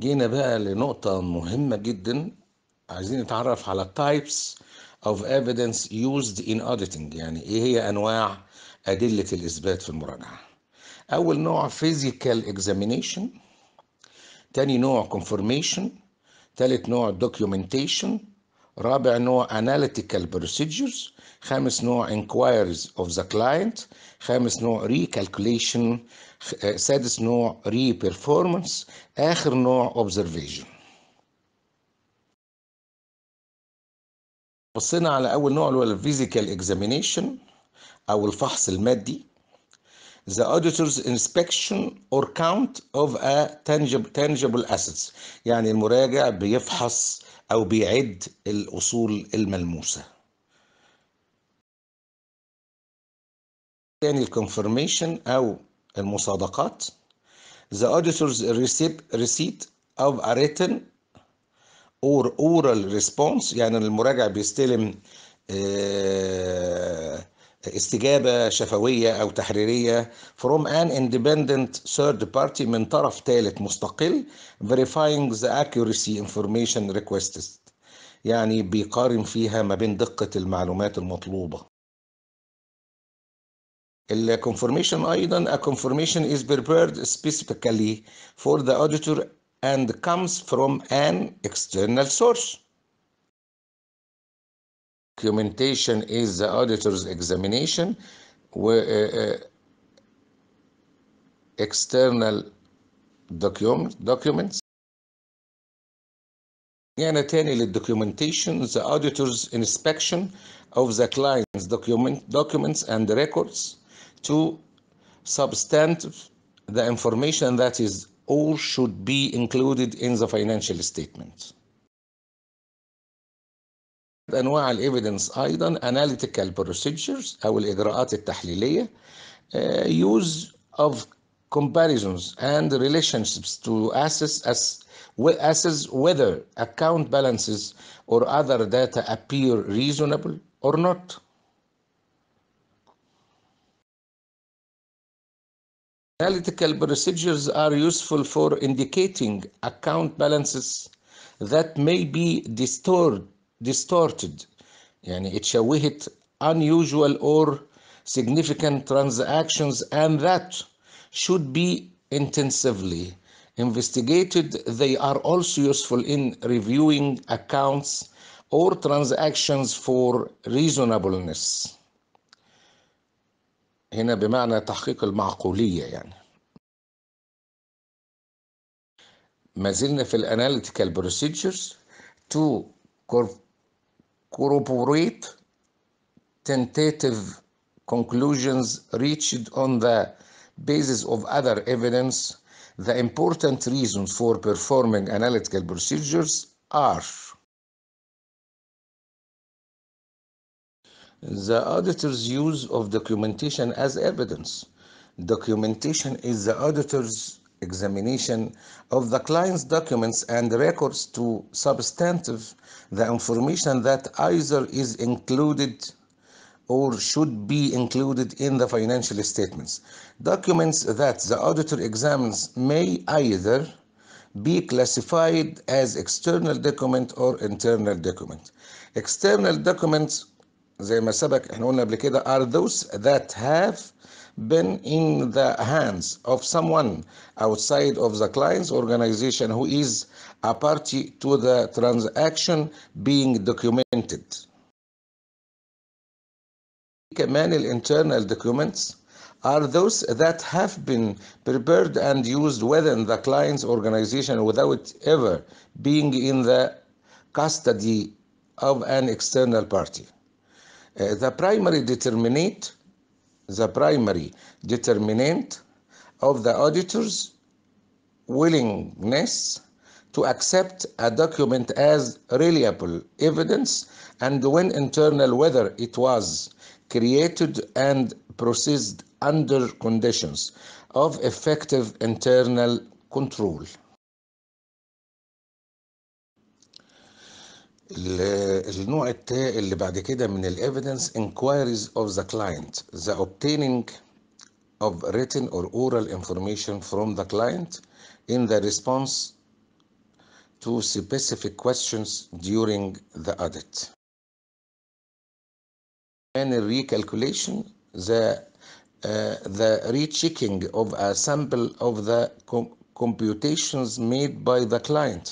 جينا بقى لنقطة مهمة جدا عايزين نتعرف على types of evidence used in auditing يعني ايه هي انواع ادلة الاثبات في المراجعة اول نوع physical examination تاني نوع confirmation تالت نوع documentation رابع نوع analytical procedures خامس نوع inquiries of the client خامس نوع recalculation سادس نوع ري بيرفورمانس اخر نوع اوبزرفيشن بصينا على اول نوع اللي هو الفيزيكال اكزامينشن او الفحص المادي the auditor's inspection or count of a tangible, tangible assets يعني المراجع بيفحص أو بيعد الأصول الملموسة ثاني الكونفرميشن أو المصادقات the auditors receipt of a written or oral response يعني المراجع بيستلم استجابة شفوية أو تحريرية from an independent third party من طرف ثالث مستقل verifying the accuracy information requested يعني بيقارن فيها ما بين دقة المعلومات المطلوبة confirmation ايضا a confirmation is prepared specifically for the auditor and comes from an external source documentation is the auditor's examination where uh, uh, external document documents يعني تاني documentation. the auditor's inspection of the client's document documents and records to substantive the information that is or should be included in the financial statement. أنواع الإيفيدنس أيضا analytical procedures أو الإجراءات التحليلية uh, use of comparisons and relationships to assess as assess whether account balances or other data appear reasonable or not. Analytical procedures are useful for indicating account balances that may be distorted. distorted يعني hit unusual or significant transactions and that should be intensively investigated. They are also useful in reviewing accounts or transactions for reasonableness. هنا بمعنى تحقيق المعقولية يعني ما زلنا في الاناليتيكال بروسيدجرز تو corroborate tentative conclusions reached on the basis of other evidence the important reasons for performing analytical procedures are the auditor's use of documentation as evidence. Documentation is the auditor's examination of the client's documents and records to substantive the information that either is included or should be included in the financial statements. Documents that the auditor examines may either be classified as external document or internal document. External documents زي ما سبق احنا قلنا قبل كده are those that have been in the hands of someone outside of the client's organization who is a party to the transaction being documented. كمان internal documents are those that have been prepared and used within the client's organization without ever being in the custody of an external party. Uh, the primary determinant, the primary determinant of the auditor's willingness to accept a document as reliable evidence and when internal whether it was created and processed under conditions of effective internal control. النوع التاني اللي بعد كده من Evidence Inquiries of the Client The obtaining of written or oral information from the client in the response to specific questions during the audit. And recalculation, the uh, the rechecking of a sample of the com computations made by the client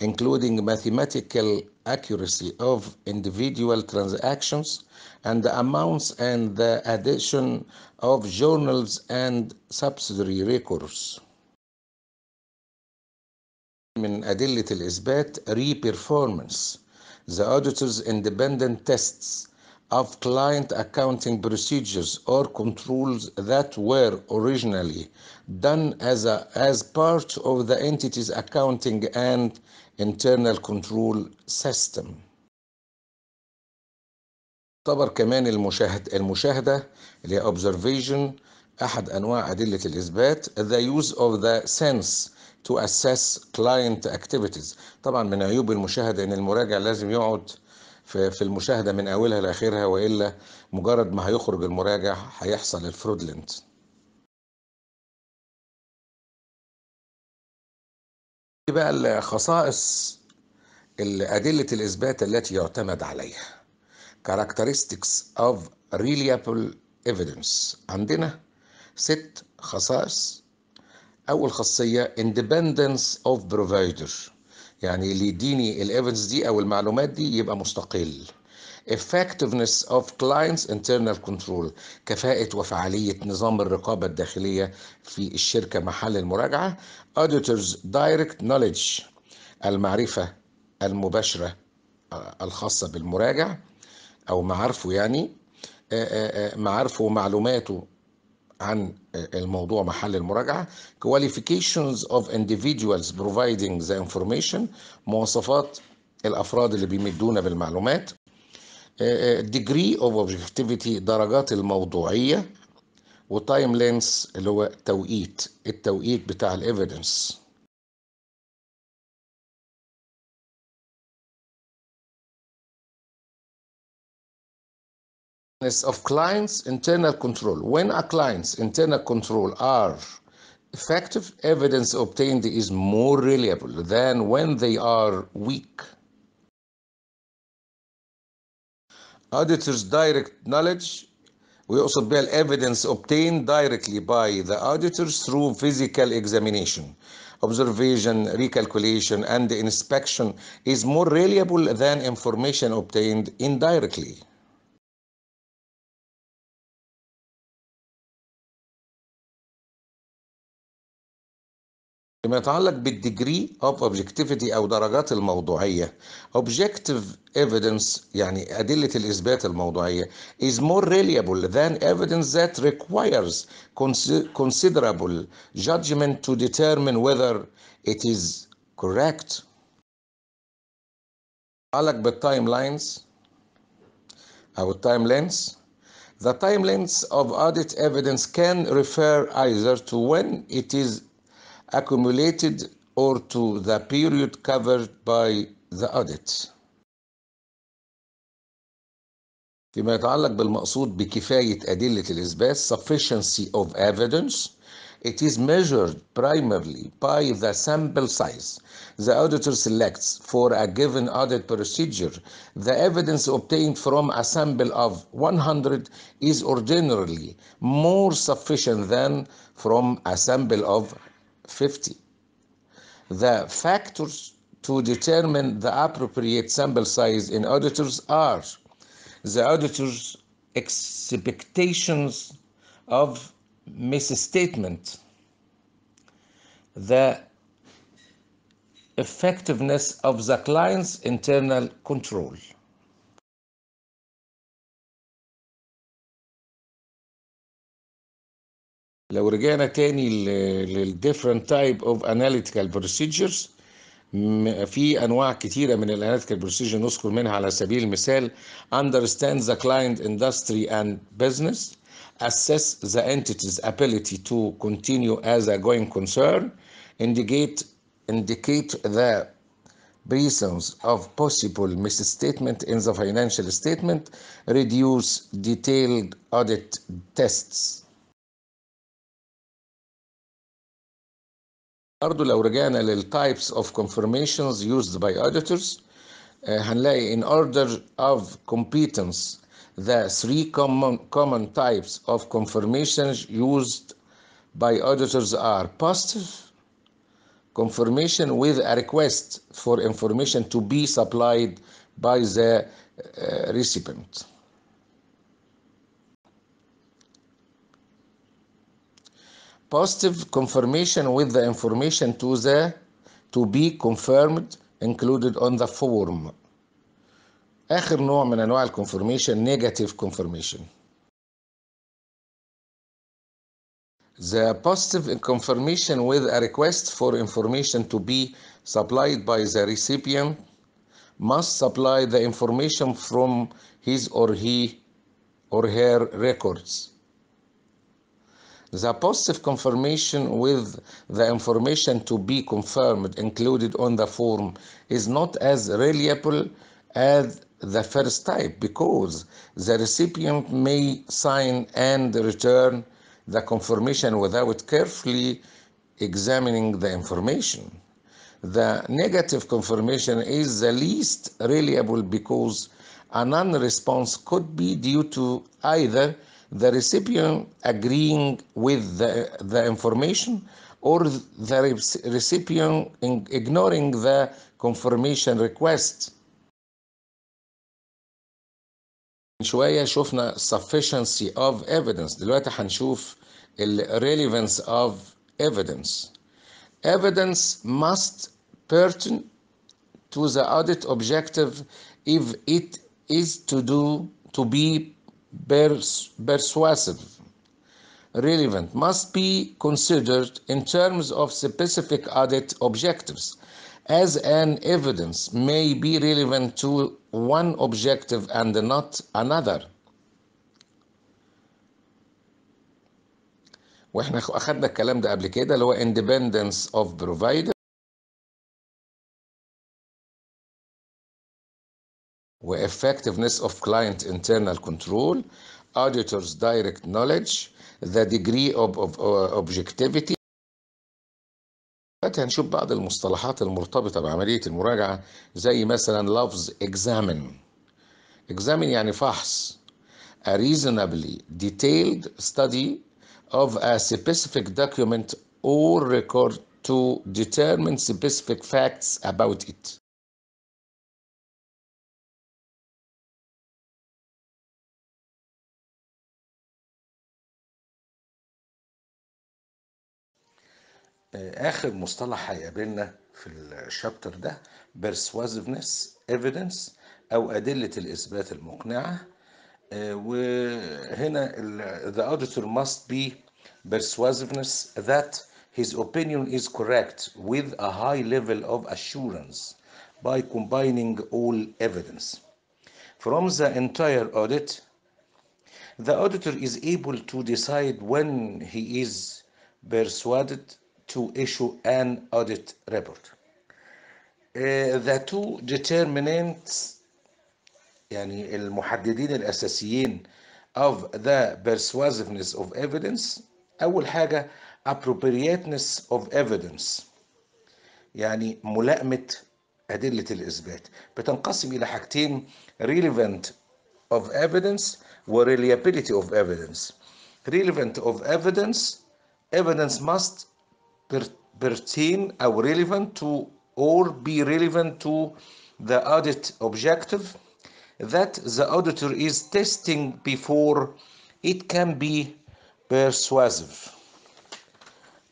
including mathematical accuracy of individual transactions and the amounts and the addition of journals and subsidiary records. من أدلة الإثبات re-performance the auditor's independent tests of client accounting procedures or controls that were originally done as, a, as part of the entity's accounting and internal control system تعتبر كمان المشاهد المشاهدة اللي هي observation أحد أنواع أدلة الإثبات the use of the sense to assess client activities طبعا من عيوب المشاهدة إن المراجع لازم يقعد في المشاهدة من أولها لآخرها وإلا مجرد ما هيخرج المراجع هيحصل الفرودلنت بقى الخصائص الأدلة الإثبات التي يعتمد عليها characteristics of reliable evidence عندنا ست خصائص أول خاصية independence of provider يعني اللي يديني الإيفيدنس دي أو المعلومات دي يبقى مستقل effectiveness of clients internal control كفاءة وفعالية نظام الرقابة الداخلية في الشركة محل المراجعة auditors direct knowledge المعرفة المباشرة آه، الخاصة بالمراجع أو معارفه يعني آه، آه، معارفه ومعلوماته عن الموضوع محل المراجعة qualifications of individuals providing the information مواصفات الأفراد اللي بيمدونا بالمعلومات ديجري اوف اوبجكتيفيتي درجات الموضوعيه وتايم لينس اللي هو توقيت التوقيت بتاع الايفيدنس of clients internal control when a client's internal control are effective evidence obtained is more reliable than when they are weak auditor's direct knowledge ويقصد بها evidence obtained directly by the auditors through physical examination observation, recalculation, and inspection is more reliable than information obtained indirectly. فيما يتعلق بالديجري اوف اوبجكتيفيتي او درجات الموضوعيه اوبجكتيف ايفيدنس يعني ادله الاثبات الموضوعيه is more reliable than evidence that requires considerable judgment to determine whether it is correct يتعلق بالتايم لاينز او التايم لينز The timelines of audit evidence can refer either to when it is accumulated or to the period covered by the audit فيما يتعلق بالمقصود بكفاية أدلة الإثبات sufficiency of evidence it is measured primarily by the sample size the auditor selects for a given audit procedure the evidence obtained from a sample of 100 is ordinarily more sufficient than from a sample of 50. The factors to determine the appropriate sample size in auditors are the auditor's expectations of misstatement, the effectiveness of the client's internal control. لو رجعنا تاني different type of analytical procedures. في انواع كتيره من الاناليتيكال بروسيجر نذكر منها على سبيل المثال understand the client industry and business assess the entity's ability to continue as a going concern indicate indicate the reasons of possible misstatement in the financial statement reduce detailed audit tests برضه لو رجعنا types of confirmations used by auditors هنلاقي in order of competence the three common, common types of confirmations used by auditors are positive confirmation with a request for information to be supplied by the uh, recipient. positive confirmation with the information to the to be confirmed included on the form آخر نوع من أنواع negative confirmation The positive confirmation with a request for information to be supplied by the recipient must supply the information from his or he or her records. The positive confirmation with the information to be confirmed included on the form is not as reliable as the first type because the recipient may sign and return the confirmation without carefully examining the information. The negative confirmation is the least reliable because a non response could be due to either the recipient agreeing with the, the information or the recipient ignoring the confirmation request شوية شفنا sufficiency of evidence دلوقتي هنشوف relevance of evidence evidence must pertain to the audit objective if it is to do to be persuasive, relevant, must be considered in terms of specific audit objectives, as an evidence may be relevant to one objective and not another. واحنا اخدنا الكلام ده قبل كده اللي هو independence of provider effectiveness of client internal control, auditor's direct knowledge, the degree of, of, of uh, objectivity دلوقتي هنشوف بعض المصطلحات المرتبطة بعملية المراجعة زي مثلا لفظ examine examine يعني فحص a reasonably detailed study of a specific document or record to determine specific facts about it اخر مصطلح هيقابلنا في الشابتر ده persuasiveness evidence او ادله الاثبات المقنعه وهنا الـ the auditor must be persuasiveness that his opinion is correct with a high level of assurance by combining all evidence. From the entire audit, the auditor is able to decide when he is persuaded to issue an audit report. Uh, the two determinants يعني المحددين الأساسيين of the persuasiveness of evidence أول حاجة appropriateness of evidence يعني ملائمة أدلة الإثبات بتنقسم إلى حاجتين relevant of evidence و reliability of evidence relevant of evidence evidence must pertain or relevant to or be relevant to the audit objective that the auditor is testing before it can be persuasive.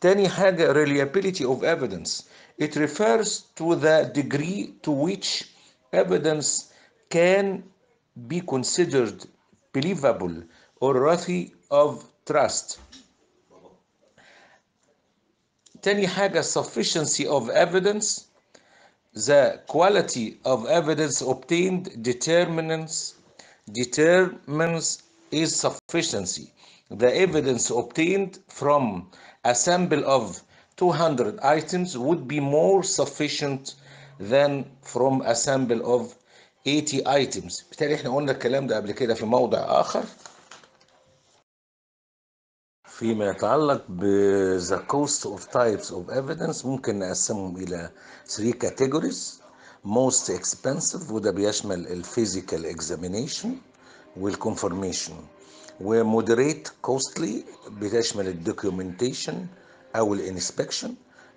تاني حاجة reliability of evidence. It refers to the degree to which evidence can be considered believable or worthy of trust. تاني حاجة sufficiency of evidence the quality of evidence obtained determines determines is sufficiency the evidence obtained from a sample of 200 items would be more sufficient than from a sample of 80 items بالتالي احنا قلنا الكلام ده قبل كده في موضع آخر فيما يتعلق بـ The Cost of Types of Evidence ممكن نقسمهم إلى 3 categories Most Expensive وده بيشمل الـ Physical Examination والـ Confirmation و Moderate Costly بتشمل الـ Documentation أو الـ Inspection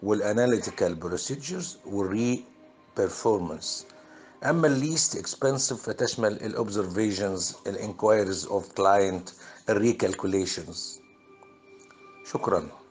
والـ Analytical Procedures والـ Re-Performance أما الـ Least Expensive فتشمل الـ Observations الـ Inquiries of Client الـ Recalculations Recalculations شكرا